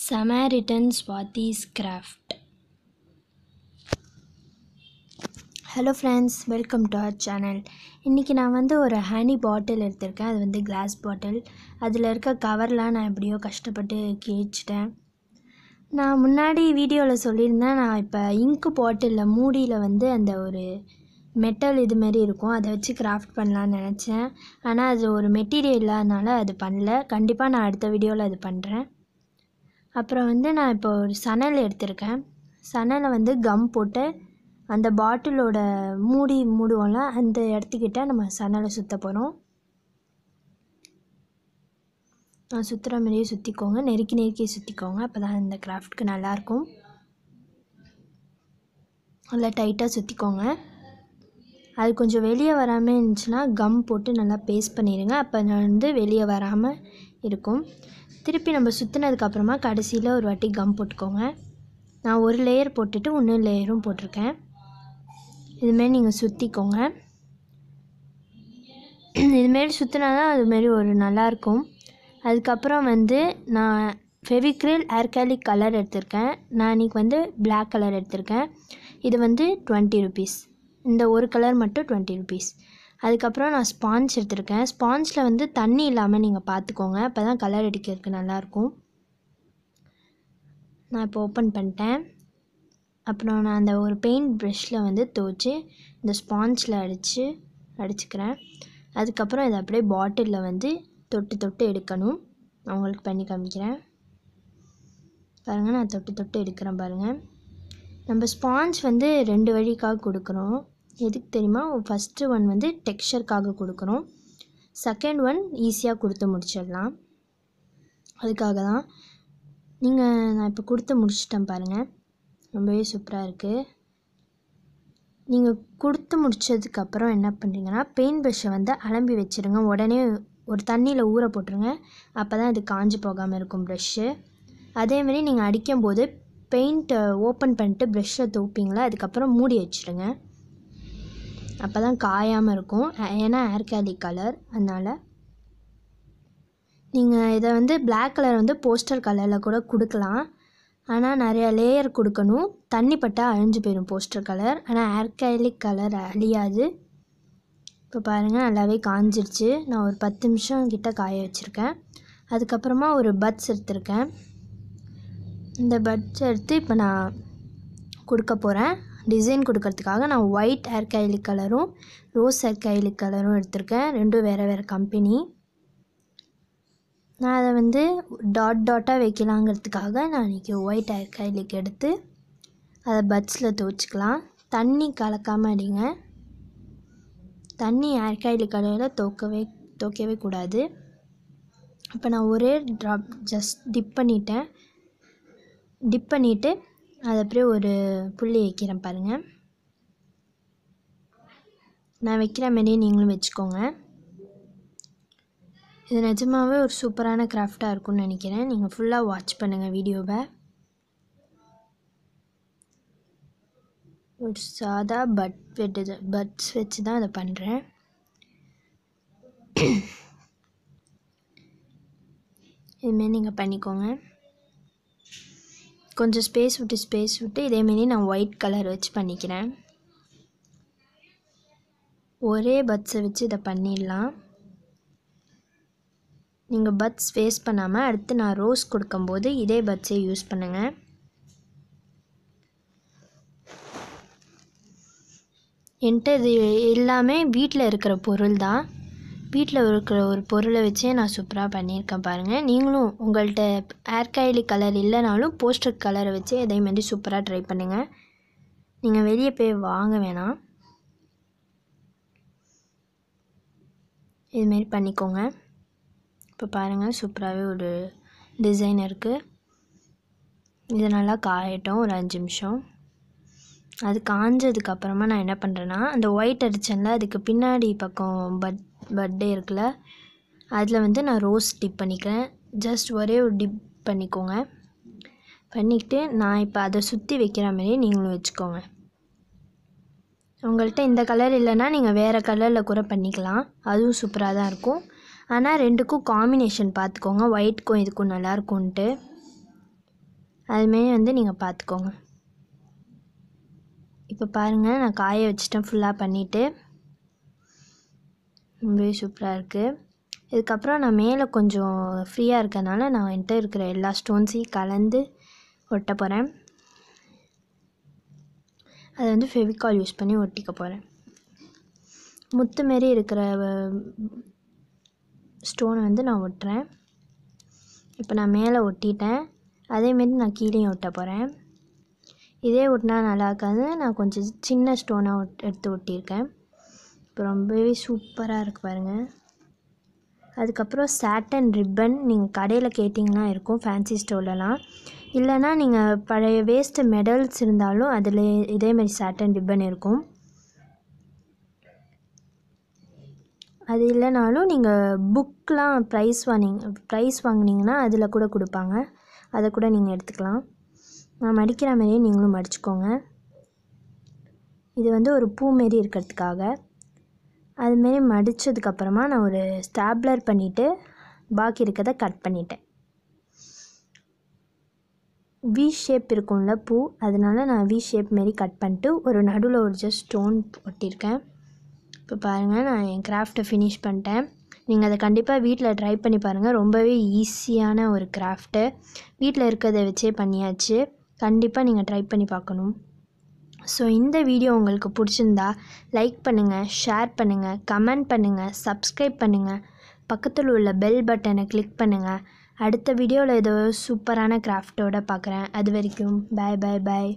Samaritan Swathi's craft hello friends welcome to our channel இன்றைக்கி நான் வந்து ஒரு ஹனி பாட்டில் எடுத்திருக்கேன் அது வந்து கிளாஸ் பாட்டில் அதில் இருக்க கவர்லாம் நான் எப்படியோ கஷ்டப்பட்டு கேச்சிட்டேன் நான் முன்னாடி வீடியோவில் சொல்லியிருந்தேன் நான் இப்போ இங்கு பாட்டிலில் மூடியில் வந்து அந்த ஒரு மெட்டல் இதுமாரி இருக்கும் அதை வச்சு கிராஃப்ட் பண்ணலான்னு நினச்சேன் ஆனால் அது ஒரு மெட்டீரியல் இல்லாதனால அது பண்ணல கண்டிப்பாக நான் அடுத்த வீடியோவில் அது பண்ணுறேன் அப்புறம் வந்து நான் இப்போ ஒரு சணல் எடுத்திருக்கேன் சணலை வந்து கம் போட்டு அந்த பாட்டிலோட மூடி மூடுவோம்ல அந்த இடத்துக்கிட்ட நம்ம சணலை சுற்ற போகிறோம் சுற்றுற மாதிரியே சுற்றிக்கோங்க நெருக்கி நெருக்கி சுற்றிக்கோங்க அப்போ தான் இந்த கிராஃப்ட்க்கு நல்லாயிருக்கும் நல்லா டைட்டாக சுற்றிக்கோங்க அது கொஞ்சம் வெளியே வராமல் இருந்துச்சுன்னா கம் போட்டு நல்லா பேஸ்ட் பண்ணிடுங்க அப்போ நான் வந்து வெளியே வராமல் இருக்கும் திருப்பி நம்ம சுற்றினதுக்கப்புறமா கடைசியில் ஒரு வாட்டி கம் போட்டுக்கோங்க நான் ஒரு லேயர் போட்டுட்டு இன்னொரு லேயரும் போட்டிருக்கேன் இதுமாரி நீங்கள் சுற்றிக்கோங்க இதுமாரி சுற்றினா தான் அதுமாரி ஒரு நல்லாயிருக்கும் அதுக்கப்புறம் வந்து நான் ஃபெவிக்ரில் ஏர்காலிக் கலர் எடுத்திருக்கேன் நான் இன்றைக்கி வந்து பிளாக் கலர் எடுத்திருக்கேன் இது வந்து டுவெண்ட்டி ருபீஸ் இந்த ஒரு கலர் மட்டும் டுவெண்ட்டி ருபீஸ் அதுக்கப்புறம் நான் ஸ்பான்ச் எடுத்திருக்கேன் ஸ்பாஞ்சில் வந்து தண்ணி இல்லாமல் நீங்கள் பார்த்துக்கோங்க அப்போ தான் கலர் அடிக்கிறதுக்கு நல்லாயிருக்கும் நான் இப்போ ஓப்பன் பண்ணிட்டேன் அப்புறம் நான் அந்த ஒரு பெயிண்ட் ப்ரெஷ்ஷில் வந்து துவச்சி இந்த ஸ்பாஞ்சில் அடித்து அடிச்சுக்கிறேன் அதுக்கப்புறம் இதை அப்படியே பாட்டிலில் வந்து தொட்டு தொட்டு எடுக்கணும் நான் உங்களுக்கு பண்ணி காமிக்கிறேன் பாருங்கள் நான் தொட்டு தொட்டு எடுக்கிறேன் பாருங்கள் நம்ம ஸ்பாஞ்ச் வந்து ரெண்டு வழிக்காக கொடுக்குறோம் எதுக்கு தெரியுமா ஃபஸ்ட்டு ஒன் வந்து டெக்ஸ்சருக்காக கொடுக்குறோம் செகண்ட் ஒன் ஈஸியாக கொடுத்து முடிச்சிடலாம் அதுக்காக தான் நீங்கள் நான் இப்போ கொடுத்து முடிச்சிட்டேன் பாருங்கள் ரொம்பவே சூப்பராக இருக்குது நீங்கள் கொடுத்து முடித்ததுக்கப்புறம் என்ன பண்ணுறீங்கன்னா பெயிண்ட் ப்ரஷ்ஷை வந்து அலம்பி வச்சுருங்க உடனே ஒரு தண்ணியில் ஊற போட்டுருங்க அப்போ தான் இது காஞ்சி போகாமல் இருக்கும் ப்ரெஷ்ஷு அதேமாரி நீங்கள் அடிக்கும்போது பெயிண்ட்டை ஓப்பன் பண்ணிட்டு ப்ரெஷ்ஷை தூப்பிங்களா அதுக்கப்புறம் மூடி வச்சுருங்க அப்போ தான் காயாமல் இருக்கும் ஏன்னா ஏர்கேலி கலர் அதனால் நீங்கள் இதை வந்து பிளாக் கலர் வந்து போஸ்டர் கலரில் கூட கொடுக்கலாம் ஆனால் நிறையா லேயர் கொடுக்கணும் தண்ணி பட்டால் அழிஞ்சு போயிடும் போஸ்டர் கலர் ஆனால் ஏர்கேலிக் கலர் அழியாது இப்போ பாருங்கள் நல்லாவே காஞ்சிருச்சு நான் ஒரு பத்து நிமிஷம் கிட்ட காய வச்சுருக்கேன் அதுக்கப்புறமா ஒரு பட்ஸ் எடுத்திருக்கேன் இந்த பட்ஸ் எடுத்து இப்போ நான் கொடுக்க போகிறேன் டிசைன் கொடுக்கறதுக்காக நான் ஒயிட் ஹேர் கைலி கலரும் ரோஸ் ஹேர் கைலி கலரும் எடுத்திருக்கேன் ரெண்டும் வேறு வேறு கம்பெனி நான் அதை வந்து டாட் டாட்டாக வைக்கலாங்கிறதுக்காக நான் இன்றைக்கி ஒயிட் ஹேர் கைலிக்கு எடுத்து அதை பட்ஸில் துவச்சிக்கலாம் தண்ணி கலக்காமல் அடிங்க தண்ணி ஹேர் கைலி கலரில் துவக்கவே துவைக்கவே கூடாது இப்போ நான் ஒரே ட்ராப் ஜஸ்ட் டிப் பண்ணிட்டேன் டிப் பண்ணிவிட்டு அது அப்படியே ஒரு புள்ளி வைக்கிறேன் பாருங்கள் நான் வைக்கிற மாதிரியே நீங்களும் வச்சுக்கோங்க இது நிஜமாகவே ஒரு சூப்பரான கிராஃப்டாக இருக்கும்னு நினைக்கிறேன் நீங்கள் ஃபுல்லாக வாட்ச் பண்ணுங்கள் வீடியோவை ஒரு சாதா பட் வெட்டு பட்ஸ் வச்சு தான் அதை பண்ணுறேன் இதுமாரி நீங்கள் பண்ணிக்கோங்க கொஞ்சம் ஸ்பேஸ் விட்டு ஸ்பேஸ் விட்டு இதேமாரி நான் ஒயிட் கலர் வச்சு பண்ணிக்கிறேன் ஒரே பட்ஸை வச்சு இதை பண்ணிடலாம் நீங்கள் பட்ஸ் வேஸ்ட் பண்ணாமல் அடுத்து நான் ரோஸ் கொடுக்கும்போது இதே பட்ஸை யூஸ் பண்ணுங்கள் என்கிட்ட இது எல்லாமே வீட்டில் இருக்கிற பொருள் தான் வீட்டில் இருக்கிற ஒரு பொருளை வச்சே நான் சூப்பராக பண்ணியிருக்கேன் பாருங்கள் நீங்களும் உங்கள்கிட்ட ஏர்காயிலி கலர் இல்லைனாலும் போஸ்டர் கலரை வச்சு அதே மாதிரி சூப்பராக ட்ரை பண்ணுங்கள் நீங்கள் வெளியே போய் வாங்க வேணாம் இதுமாரி பண்ணிக்கோங்க இப்போ பாருங்கள் சூப்பராகவே ஒரு டிசைன் இருக்குது இது நல்லா காயட்டும் ஒரு அஞ்சு நிமிஷம் அது காஞ்சதுக்கப்புறமா நான் என்ன பண்ணுறேன்னா அந்த ஒயிட் அடித்தேன்ல அதுக்கு பின்னாடி பக்கம் பட் பர்த்டே இருக்குல்ல அதில் வந்து நான் ரோஸ் டிப் பண்ணிக்கிறேன் ஜஸ்ட் ஒரே ஒரு டிப் பண்ணிக்கோங்க பண்ணிக்கிட்டு நான் இப்போ அதை சுற்றி வைக்கிற மாதிரியே நீங்களும் வச்சுக்கோங்க உங்கள்கிட்ட இந்த கலர் இல்லைன்னா நீங்கள் வேறு கலரில் கூட பண்ணிக்கலாம் அதுவும் சூப்பராக தான் இருக்கும் ஆனால் ரெண்டுக்கும் காம்பினேஷன் பார்த்துக்கோங்க ஒயிட்க்கும் இதுக்கும் நல்லாயிருக்கும்ன்ட்டு அதுமாரி வந்து நீங்கள் பார்த்துக்கோங்க இப்போ பாருங்கள் நான் காய வச்சுட்டேன் ஃபுல்லாக பண்ணிவிட்டு ரொம்பவே சூப்பராக இருக்குது இதுக்கப்புறம் நான் மேலே கொஞ்சம் ஃப்ரீயாக இருக்கனால நான் என்கிட்ட இருக்கிற எல்லா ஸ்டோன்ஸையும் கலந்து ஒட்ட போகிறேன் அதை வந்து ஃபெவிகால் யூஸ் பண்ணி ஒட்டிக்க போகிறேன் முத்து மாரி இருக்கிற ஸ்டோனை வந்து நான் ஒட்டுறேன் இப்போ நான் மேலே ஒட்டிட்டேன் அதேமாரி நான் கீழேயும் ஒட்ட போகிறேன் இதே ஒட்டினா நல்லா இருக்காது நான் கொஞ்சம் சின்ன ஸ்டோனாக ஒட் எடுத்து ஒட்டியிருக்கேன் ரொம்பவே சூப்பராக இருக்குது பாருங்கள் அதுக்கப்புறம் சாட்டன் ரிப்பன் நீங்கள் கடையில் கேட்டிங்கன்னா இருக்கும் ஃபேன்சி ஸ்டோர்லலாம் இல்லைனா நீங்கள் பழைய வேஸ்ட்டு மெடல்ஸ் இருந்தாலும் அதில் இதேமாரி சாட்டன் ரிப்பன் இருக்கும் அது இல்லைனாலும் நீங்கள் புக்கெலாம் ப்ரைஸ் வாங்க ப்ரைஸ் வாங்கினீங்கன்னா அதில் கூட கொடுப்பாங்க அதை கூட நீங்கள் எடுத்துக்கலாம் நான் மடிக்கிற மாதிரியே நீங்களும் மடிச்சுக்கோங்க இது வந்து ஒரு பூ மாரி இருக்கிறதுக்காக அதுமாரி மடித்ததுக்கப்புறமா நான் ஒரு ஸ்டாப்லர் பண்ணிவிட்டு பாக்கி இருக்கிறத கட் பண்ணிட்டேன் வி ஷேப் இருக்கும்ல பூ அதனால நான் வி ஷேப் மாரி கட் பண்ணிட்டு ஒரு நடுவில் ஒரு ஜஸ்ட் ஸ்டோன் ஒட்டியிருக்கேன் இப்போ பாருங்கள் நான் என் கிராஃப்டை ஃபினிஷ் பண்ணிட்டேன் நீங்கள் அதை கண்டிப்பாக வீட்டில் ட்ரை பண்ணி பாருங்கள் ரொம்பவே ஈஸியான ஒரு கிராஃப்ட்டு வீட்டில் இருக்கிறத வச்சே பண்ணியாச்சு கண்டிப்பாக நீங்கள் ட்ரை பண்ணி பார்க்கணும் ஸோ இந்த வீடியோ உங்களுக்கு பிடிச்சிருந்தா லைக் பண்ணுங்கள் ஷேர் பண்ணுங்கள் கமெண்ட் பண்ணுங்கள் சப்ஸ்கிரைப் பண்ணுங்கள் பக்கத்தில் உள்ள பெல் பட்டனை கிளிக் பண்ணுங்கள் அடுத்த வீடியோவில் ஏதோ சூப்பரான கிராஃப்டோடு பார்க்குறேன் அது வரைக்கும் பாய் பாய் பாய்